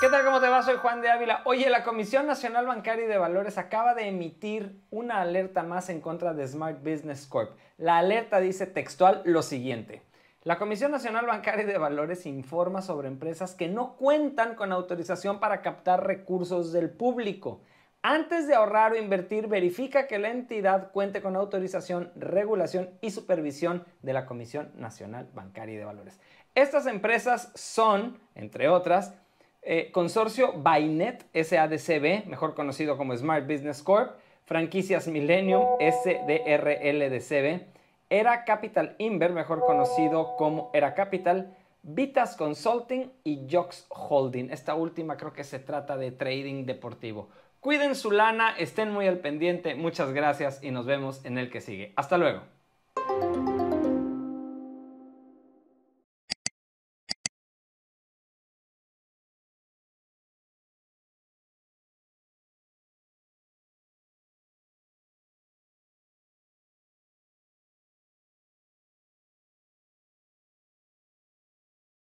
¿Qué tal? ¿Cómo te va? Soy Juan de Ávila. Oye, la Comisión Nacional Bancaria y de Valores acaba de emitir una alerta más en contra de Smart Business Corp. La alerta dice textual lo siguiente. La Comisión Nacional Bancaria y de Valores informa sobre empresas que no cuentan con autorización para captar recursos del público. Antes de ahorrar o invertir, verifica que la entidad cuente con autorización, regulación y supervisión de la Comisión Nacional Bancaria y de Valores. Estas empresas son, entre otras, eh, consorcio Bynet SADCB, mejor conocido como Smart Business Corp, franquicias Millennium SDRLDCB, Era Capital Inver, mejor conocido como Era Capital, Vitas Consulting y Jocks Holding. Esta última creo que se trata de trading deportivo. Cuiden su lana, estén muy al pendiente, muchas gracias y nos vemos en el que sigue. Hasta luego.